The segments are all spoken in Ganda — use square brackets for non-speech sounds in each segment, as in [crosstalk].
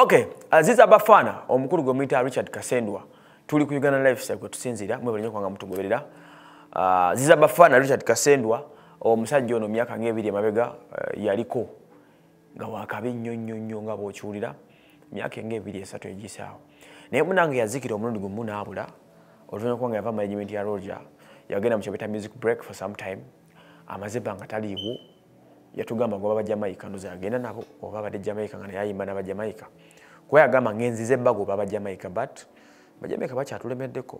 Okay, aziza bafana omukulu gomita Richard Kasendwa. Tuli ku Uganda Lifestyle kwe tusinzira, mwe bali nyokwanga mtu goberera. Ah, aziza bafana Richard Kasendwa omusajja ono miyaka nge ebiri emabega uh, yaliko nga wakabi nnyo nnyo nnyo nga bw'okiwulira emyaka nge ebiri esatu egisaawo naye munange yazikira omulundi gumu n'abula oluvanyuma kubanga yava management ya roja yagenda mu kyobeta music break for sometime amaze ebbanga taliiwo yatugamba ngaoba bajamaica noze agenda nabo oba abadde jamaica nga nayayimba nabajamaica kuba yagamba ngenzize ebbaga oba bajamaica but bajamaica bakyatulemeddeko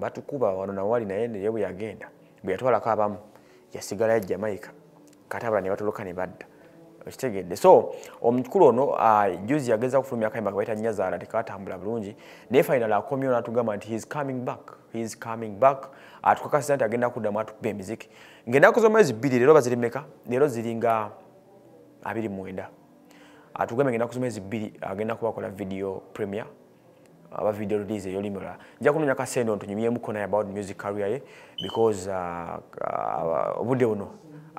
batukuba wano nawali naye naye bwe yagenda bwe yatwalako abamu yasigalayo jamaica kati abala ne batuloka ne badda okitegedde so omukulu ono ah, juzi yageza okufulu myaka emaka baita nyazaala tekatambula bulungi naye fainal akomyo natugamba nti hes coming back hes coming back atukakasiza ah, nti agenda kuddamu atukuba emiziki ngaenaku zomwezi bbiri leero bazirimeka leero ziringa abiri mwenda atugambe ah, ngaenaku zomwezi bbiri agenda kubakola video premier aba video release eyolimola nja kunonya kasendo ntunyumyemukonaye about music career ye because obudde buno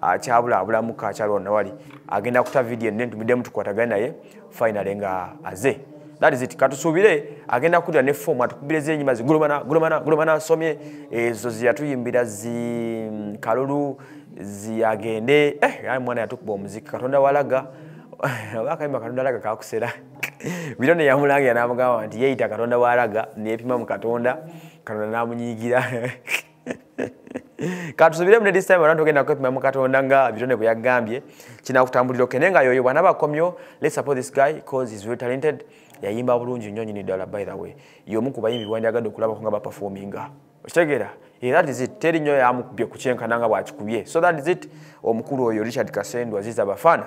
akyabula abulamuka akyalwa wonna wali agenda kuta vidiyo ne ntumiddemu tukwatagane naye fainale nga aze That is it. katusuubire agenda kuda ne fomu atukubire zenyima zigulumana gulumana gulumana asomye ezo ziyatuyimbira zi mm, kalulu ziagende eh ayi mwana yatukuba omuziki katonda walaga [laughs] wakaimba katonda alaga kakusera [laughs] bino ne yamulange yanamugamba nti yeyita katonda walaga neepima mu katonda katonda namunyiigira [laughs] katusubire mune disitaima bana togenda kwepimamu katonda nga bitonde bwe yagambye kinakutambulira okene nga yoyo bwana bakomyo letsupport this guy cause is really talented yayimba bulungi nnyo nyini ddala by the way yomu ku bayimbi bwandyagadde okulabako nga bapafominga okitegeera teri nnyo yamukubye kukyenkananga bwakikubye so that is it omukulu oyo richard kasendwa ziza bafaana